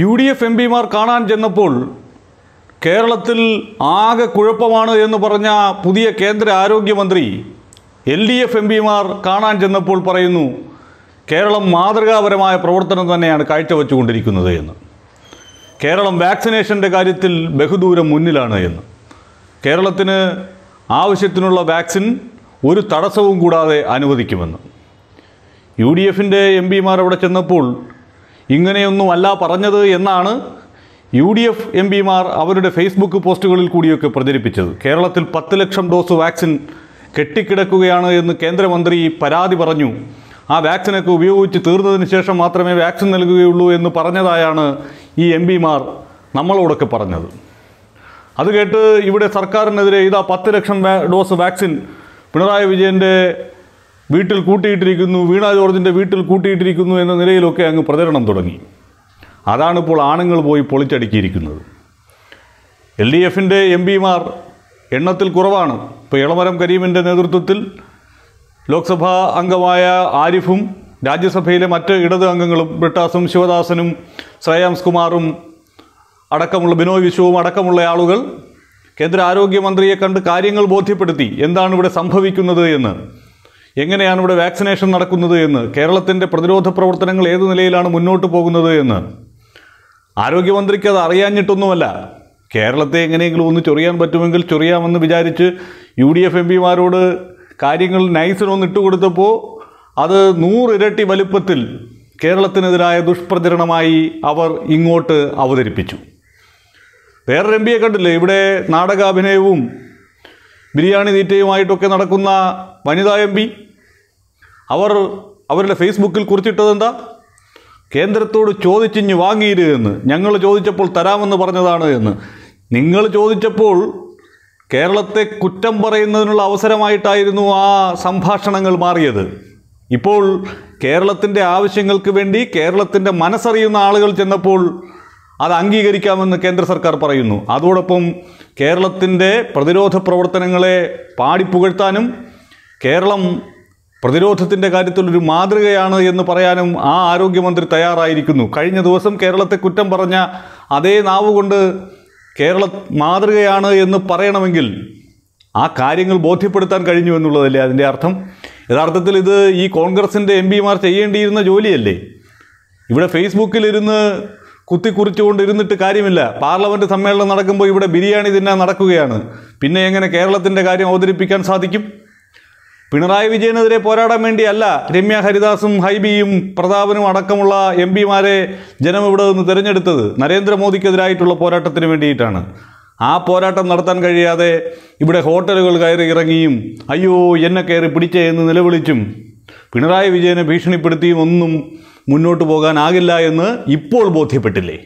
U D F M പിമാർ കാണാൻ ചെന്നപ്പോൾ കേരളത്തിൽ ആകെ കുഴപ്പമാണ് എന്ന് പറഞ്ഞ പുതിയ കേന്ദ്ര ആരോഗ്യമന്ത്രി എൽ ഡി എഫ് എം പിമാർ കാണാൻ ചെന്നപ്പോൾ പറയുന്നു കേരളം മാതൃകാപരമായ പ്രവർത്തനം തന്നെയാണ് കാഴ്ചവെച്ചുകൊണ്ടിരിക്കുന്നത് എന്ന് കേരളം വാക്സിനേഷൻ്റെ കാര്യത്തിൽ ബഹുദൂരം മുന്നിലാണ് എന്ന് കേരളത്തിന് ആവശ്യത്തിനുള്ള വാക്സിൻ ഒരു തടസ്സവും കൂടാതെ അനുവദിക്കുമെന്ന് യു ഡി എഫിൻ്റെ എം പിമാർ അവിടെ ചെന്നപ്പോൾ അല്ല പറഞ്ഞത് എന്നാണ് യു ഡി എഫ് എം പിമാർ അവരുടെ ഫേസ്ബുക്ക് പോസ്റ്റുകളിൽ കൂടിയൊക്കെ പ്രചരിപ്പിച്ചത് കേരളത്തിൽ പത്ത് ലക്ഷം ഡോസ് വാക്സിൻ കെട്ടിക്കിടക്കുകയാണ് എന്ന് കേന്ദ്രമന്ത്രി പരാതി പറഞ്ഞു ആ വാക്സിനൊക്കെ ഉപയോഗിച്ച് തീർന്നതിന് ശേഷം മാത്രമേ വാക്സിൻ നൽകുകയുള്ളൂ എന്ന് പറഞ്ഞതായാണ് ഈ എം പിമാർ നമ്മളോടൊക്കെ പറഞ്ഞത് അത് കേട്ട് ഇവിടെ സർക്കാരിനെതിരെ ഇതാ പത്ത് ലക്ഷം ഡോസ് വാക്സിൻ പിണറായി വിജയൻ്റെ വീട്ടിൽ കൂട്ടിയിട്ടിരിക്കുന്നു വീണാ ജോർജിൻ്റെ വീട്ടിൽ കൂട്ടിയിട്ടിരിക്കുന്നു എന്ന നിലയിലൊക്കെ അങ്ങ് പ്രചരണം തുടങ്ങി അതാണ് ആണുങ്ങൾ പോയി പൊളിച്ചടുക്കിയിരിക്കുന്നത് എൽ ഡി എഫിൻ്റെ എം പിമാർ എണ്ണത്തിൽ കുറവാണ് ഇപ്പോൾ ഇളമരം കരീമിൻ്റെ നേതൃത്വത്തിൽ ലോക്സഭാ അംഗമായ ആരിഫും രാജ്യസഭയിലെ മറ്റ് ഇടത് അംഗങ്ങളും ബ്രിട്ടാസും ശിവദാസനും ശ്രേയാംസ് കുമാറും അടക്കമുള്ള ബിനോയ് വിശ്വവും അടക്കമുള്ള ആളുകൾ കേന്ദ്ര ആരോഗ്യമന്ത്രിയെ കണ്ട് കാര്യങ്ങൾ ബോധ്യപ്പെടുത്തി എന്താണ് ഇവിടെ സംഭവിക്കുന്നത് എന്ന് എങ്ങനെയാണ് ഇവിടെ വാക്സിനേഷൻ നടക്കുന്നത് എന്ന് കേരളത്തിൻ്റെ പ്രതിരോധ പ്രവർത്തനങ്ങൾ ഏത് നിലയിലാണ് മുന്നോട്ട് പോകുന്നത് എന്ന് ആരോഗ്യമന്ത്രിക്ക് അത് അറിയാഞ്ഞിട്ടൊന്നുമല്ല കേരളത്തെ എങ്ങനെയെങ്കിലും ഒന്ന് ചൊറിയാൻ പറ്റുമെങ്കിൽ ചൊറിയാമെന്ന് വിചാരിച്ച് യു ഡി എഫ് എം പിമാരോട് കാര്യങ്ങൾ നൈസിനൊന്ന് ഇട്ടുകൊടുത്തപ്പോൾ അത് നൂറിരട്ടി വലുപ്പത്തിൽ കേരളത്തിനെതിരായ ദുഷ്പ്രചരണമായി അവർ ഇങ്ങോട്ട് അവതരിപ്പിച്ചു വേറൊരു എം പിയെ കണ്ടില്ലേ ഇവിടെ നാടകാഭിനയവും ബിരിയാണി തീറ്റയുമായിട്ടൊക്കെ നടക്കുന്ന വനിതാ എം പി അവർ അവരുടെ ഫേസ്ബുക്കിൽ എന്താ കേന്ദ്രത്തോട് ചോദിച്ചിഞ്ഞ് എന്ന് ഞങ്ങൾ ചോദിച്ചപ്പോൾ തരാമെന്ന് പറഞ്ഞതാണ് എന്ന് നിങ്ങൾ ചോദിച്ചപ്പോൾ കേരളത്തെ കുറ്റം പറയുന്നതിനുള്ള അവസരമായിട്ടായിരുന്നു ആ സംഭാഷണങ്ങൾ മാറിയത് ഇപ്പോൾ കേരളത്തിൻ്റെ ആവശ്യങ്ങൾക്ക് വേണ്ടി കേരളത്തിൻ്റെ മനസ്സറിയുന്ന ആളുകൾ ചെന്നപ്പോൾ അത് അംഗീകരിക്കാമെന്ന് കേന്ദ്ര സർക്കാർ പറയുന്നു അതോടൊപ്പം കേരളത്തിൻ്റെ പ്രതിരോധ പ്രവർത്തനങ്ങളെ പാടിപ്പുകഴ്ത്താനും കേരളം പ്രതിരോധത്തിൻ്റെ കാര്യത്തിലൊരു മാതൃകയാണ് എന്ന് പറയാനും ആ ആരോഗ്യമന്ത്രി തയ്യാറായിരിക്കുന്നു കഴിഞ്ഞ ദിവസം കേരളത്തെ കുറ്റം പറഞ്ഞ അതേ നാവ് കൊണ്ട് കേരള മാതൃകയാണ് എന്ന് പറയണമെങ്കിൽ ആ കാര്യങ്ങൾ ബോധ്യപ്പെടുത്താൻ കഴിഞ്ഞു എന്നുള്ളതല്ലേ അതിൻ്റെ അർത്ഥം യഥാർത്ഥത്തിൽ ഇത് ഈ കോൺഗ്രസിൻ്റെ എം പിമാർ ചെയ്യേണ്ടിയിരുന്ന ജോലിയല്ലേ ഇവിടെ ഫേസ്ബുക്കിലിരുന്ന് കുത്തിക്കുറിച്ചുകൊണ്ട് ഇരുന്നിട്ട് കാര്യമില്ല പാർലമെൻറ്റ് സമ്മേളനം നടക്കുമ്പോൾ ഇവിടെ ബിരിയാണി തിന്നാൻ നടക്കുകയാണ് പിന്നെ എങ്ങനെ കേരളത്തിൻ്റെ കാര്യം അവതരിപ്പിക്കാൻ സാധിക്കും പിണറായി വിജയനെതിരെ പോരാടാൻ വേണ്ടിയല്ല രമ്യ ഹരിദാസും ഹൈബിയും പ്രതാപനും അടക്കമുള്ള എം പിമാരെ ജനം ഇവിടെ നിന്ന് തിരഞ്ഞെടുത്തത് നരേന്ദ്രമോദിക്കെതിരായിട്ടുള്ള പോരാട്ടത്തിന് വേണ്ടിയിട്ടാണ് ആ പോരാട്ടം നടത്താൻ കഴിയാതെ ഇവിടെ ഹോട്ടലുകൾ കയറി ഇറങ്ങിയും അയ്യോ എന്നെ കയറി പിടിച്ചേ എന്ന് നിലവിളിച്ചും പിണറായി വിജയനെ ഭീഷണിപ്പെടുത്തിയും ഒന്നും മുന്നോട്ട് പോകാനാകില്ല എന്ന് ഇപ്പോൾ ബോധ്യപ്പെട്ടില്ലേ